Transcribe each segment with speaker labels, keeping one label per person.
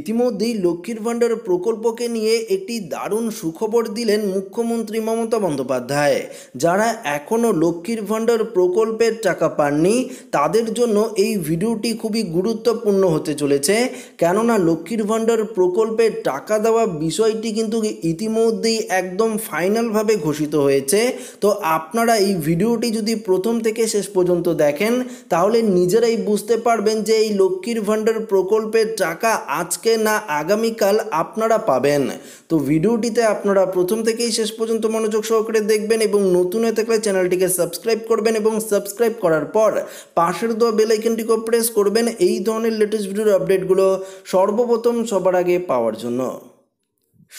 Speaker 1: ইতিমধ্যেই লক্ষ্মীর ভাণ্ডার প্রকল্পকে নিয়ে একটি দারুণ সুখবর দিলেন মুখ্যমন্ত্রী মমতা বন্দ্যোপাধ্যায় যারা এখনও লক্ষ্মীর ভাণ্ডার প্রকল্পের টাকা পাননি তাদের জন্য এই ভিডিওটি খুবই গুরুত্বপূর্ণ হতে চলেছে কেননা লক্ষ্মীর ভাণ্ডার প্রকল্পের টাকা দেওয়া বিষয়টি কিন্তু ইতিমধ্যেই একদম ফাইনালভাবে ঘোষিত হয়েছে তো আপনারা এই ভিডিওটি যদি প্রথম থেকে শেষ পর্যন্ত দেখেন তাহলে নিজেরাই বুঝতে পারবেন যে এই লক্ষ্মীর ভাণ্ডার প্রকল্পের টাকা আজ আজকে না আগামীকাল আপনারা পাবেন তো ভিডিওটিতে আপনারা প্রথম থেকেই শেষ পর্যন্ত মনোযোগ সহকারে দেখবেন এবং নতুন হয়ে থাকলে চ্যানেলটিকে সাবস্ক্রাইব করবেন এবং সাবস্ক্রাইব করার পর পাশের দেওয়া বেলাইকনটিকেও প্রেস করবেন এই ধরনের লেটেস্ট ভিডিওর আপডেটগুলো সর্বপ্রথম সবার আগে পাওয়ার জন্য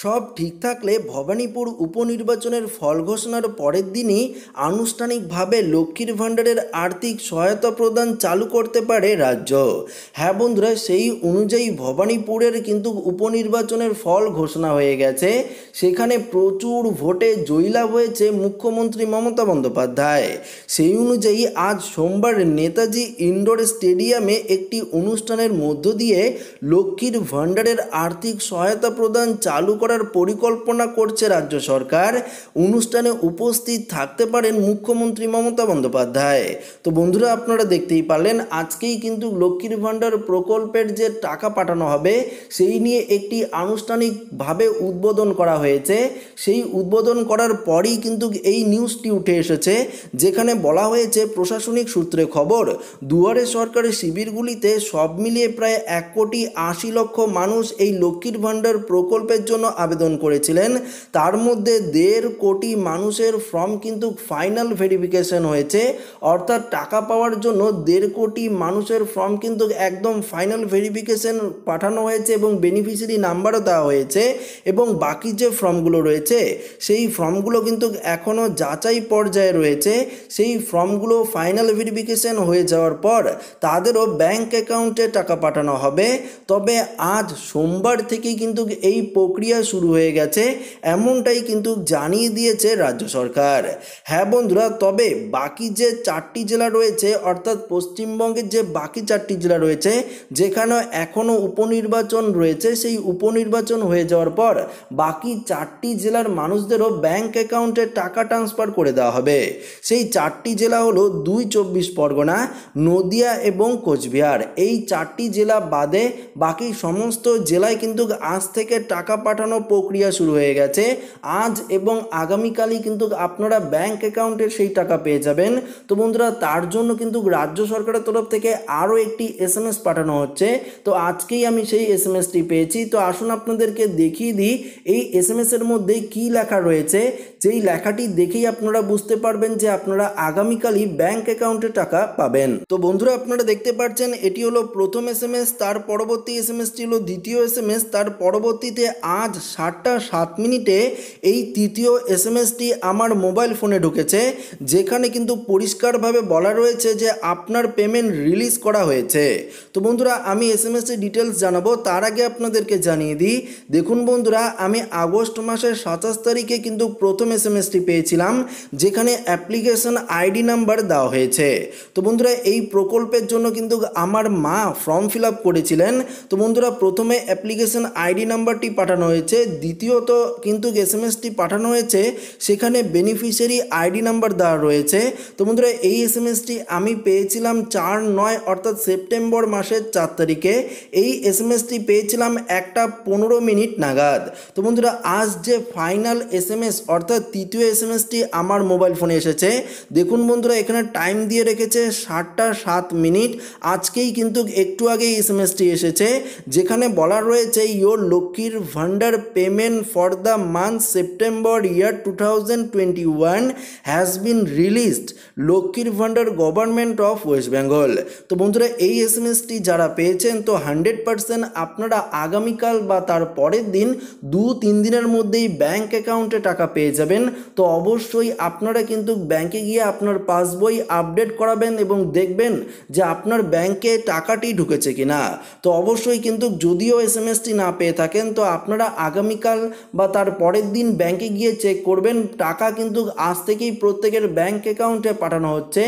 Speaker 1: সব ঠিক থাকলে ভবানীপুর উপনির্বাচনের ফল ঘোষণার পরের দিনই আনুষ্ঠানিকভাবে লক্ষ্মীর ভাণ্ডারের আর্থিক সহায়তা প্রদান চালু করতে পারে রাজ্য হ্যাঁ বন্ধুরা সেই অনুযায়ী ভবানীপুরের কিন্তু উপনির্বাচনের ফল ঘোষণা হয়ে গেছে সেখানে প্রচুর ভোটে জয়লাভ হয়েছে মুখ্যমন্ত্রী মমতা বন্দ্যোপাধ্যায় সেই অনুযায়ী আজ সোমবার নেতাজি ইনডোর স্টেডিয়ামে একটি অনুষ্ঠানের মধ্য দিয়ে লক্ষ্মীর ভাণ্ডারের আর্থিক সহায়তা প্রদান চালু করার পরিকল্পনা করছে রাজ্য সরকার অনুষ্ঠানে উপস্থিত থাকতে পারেন মুখ্যমন্ত্রী মমতা বন্দ্যোপাধ্যায় তো বন্ধুরা আপনারা দেখতেই পারলেন আজকেই কিন্তু লক্ষ্মীর ভাণ্ডার প্রকল্পের যে টাকা পাঠানো হবে সেই নিয়ে একটি আনুষ্ঠানিকভাবে উদ্বোধন করা হয়েছে সেই উদ্বোধন করার পরই কিন্তু এই নিউজটি উঠে এসেছে যেখানে বলা হয়েছে প্রশাসনিক সূত্রে খবর দুয়ারে সরকারের শিবিরগুলিতে সব মিলিয়ে প্রায় এক কোটি আশি লক্ষ মানুষ এই লক্ষ্মীর ভাণ্ডার প্রকল্পের জন্য আবেদন করেছিলেন তার মধ্যে দেড় কোটি মানুষের ফর্ম কিন্তু ফাইনাল ভেরিফিকেশন হয়েছে অর্থাৎ টাকা পাওয়ার জন্য দেড় কোটি মানুষের ফর্ম কিন্তু একদম ফাইনাল ভেরিফিকেশন পাঠানো হয়েছে এবং বেনিফিশিয়ারি নাম্বারও দেওয়া হয়েছে এবং বাকি যে ফর্মগুলো রয়েছে সেই ফর্মগুলো কিন্তু এখনও যাচাই পর্যায়ে রয়েছে সেই ফর্মগুলো ফাইনাল ভেরিফিকেশন হয়ে যাওয়ার পর তাদেরও ব্যাংক অ্যাকাউন্টে টাকা পাঠানো হবে তবে আজ সোমবার থেকে কিন্তু এই প্রক্রিয়া শুরু হয়ে গেছে এমনটাই কিন্তু জানিয়ে দিয়েছে রাজ্য সরকার হ্যাঁ বন্ধুরা তবে বাকি যে চারটি জেলা রয়েছে অর্থাৎ পশ্চিমবঙ্গের যে বাকি চারটি জেলা রয়েছে যেখানে এখনও উপনির্বাচন রয়েছে সেই উপনির্বাচন হয়ে যাওয়ার পর বাকি চারটি জেলার মানুষদেরও ব্যাংক অ্যাকাউন্টে টাকা ট্রান্সফার করে দেওয়া হবে সেই চারটি জেলা হলো দুই চব্বিশ পরগনা নদিয়া এবং কোচবিহার এই চারটি জেলা বাদে বাকি সমস্ত জেলায় কিন্তু আজ থেকে টাকা পাঠানো পাঠানো প্রক্রিয়া শুরু হয়ে গেছে আজ এবং আগামীকালই কিন্তু আপনারা ব্যাংক অ্যাকাউন্টের সেই টাকা পেয়ে যাবেন তো বন্ধুরা তার জন্য কিন্তু রাজ্য সরকারের তরফ থেকে আরও একটি এস এম এস পাঠানো হচ্ছে তো আজকেই আমি সেই এস এম এসটি পেয়েছি তো আসুন আপনাদেরকে দেখিয়ে দিই এই এস এম এসের মধ্যে কী লেখা রয়েছে যেই লেখাটি দেখেই আপনারা বুঝতে পারবেন যে আপনারা আগামীকালই ব্যাংক অ্যাকাউন্টে টাকা পাবেন তো বন্ধুরা আপনারা দেখতে পাচ্ছেন এটি হলো প্রথম এস এম এস তার পরবর্তী এস এম এসটি হলো দ্বিতীয় এস এম এস তার পরবর্তীতে আজ সাতটা সাত মিনিটে এই তৃতীয় এস এম এসটি আমার মোবাইল ফোনে ঢুকেছে যেখানে কিন্তু পরিষ্কারভাবে বলা রয়েছে যে আপনার পেমেন্ট রিলিজ করা হয়েছে তো বন্ধুরা আমি এস এম এসটি ডিটেলস জানাবো তার আগে আপনাদেরকে জানিয়ে দিই দেখুন বন্ধুরা আমি আগস্ট মাসের সাতাশ তারিখে কিন্তু প্রথম এস এম এসটি পেয়েছিলাম যেখানে অ্যাপ্লিকেশন আইডি নাম্বার দেওয়া হয়েছে তো বন্ধুরা এই প্রকল্পের জন্য কিন্তু আমার মা ফর্ম ফিল করেছিলেন তো বন্ধুরা প্রথমে অ্যাপ্লিকেশন আইডি নাম্বারটি পাঠানো হয়েছে হয়েছে দ্বিতীয়ত কিন্তু এস পাঠানো হয়েছে সেখানে বেনিফিশিয়ারি আইডি নাম্বার দেওয়া রয়েছে তো বন্ধুরা এই এস এম আমি পেয়েছিলাম চার নয় অর্থাৎ সেপ্টেম্বর মাসের চার তারিখে এই এস এম পেয়েছিলাম একটা পনেরো মিনিট নাগাদ তো বন্ধুরা আজ যে ফাইনাল এস এম এস অর্থাৎ তৃতীয় এস এম আমার মোবাইল ফোনে এসেছে দেখুন বন্ধুরা এখানে টাইম দিয়ে রেখেছে ষাটটা সাত মিনিট আজকেই কিন্তু একটু আগে এস এম এসেছে যেখানে বলা রয়েছে your Lakshmir Bhandar payment for the month September year two thousand twenty one has been released Lakshmir Bhandar government of West Bengal তো বন্ধুরা এই এস এম এসটি যারা পেয়েছেন তো হান্ড্রেড পারসেন্ট আপনারা আগামীকাল বা তার পরের দিন দু তিন দিনের মধ্যেই ব্যাঙ্ক অ্যাকাউন্টে টাকা পেয়ে যাবেন তো অবশ্যই আপনারা কিন্তু ব্যাঙ্কে গিয়ে আপনার পাসবই আপডেট করাবেন এবং দেখবেন যে আপনার ব্যাংকে টাকাটি ঢুকেছে কিনা তো অবশ্যই কিন্তু যদিও এস এম এসটি না পেয়ে থাকেন তো আপনারা আগামীকাল বা তার পরের দিন ব্যাংকে গিয়ে চেক করবেন টাকা কিন্তু আজ থেকেই প্রত্যেকের ব্যাংক অ্যাকাউন্টে পাঠানো হচ্ছে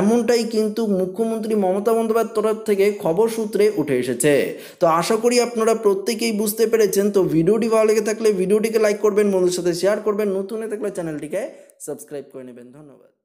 Speaker 1: এমনটাই কিন্তু মুখ্যমন্ত্রী মমতা বন্দ্যোপাধ্যায়ের তরফ থেকে খবর সূত্রে উঠে এসেছে তো আশা করি আপনারা প্রত্যেকেই বুঝতে পেরেছেন তো ভিডিওটি ভালো লেগে থাকলে ভিডিওটিকে লাইক করবেন বন্ধুর সাথে শেয়ার করবেন নতুন হয়ে থাকলে চ্যানেলটিকে সাবস্ক্রাইব করে নেবেন ধন্যবাদ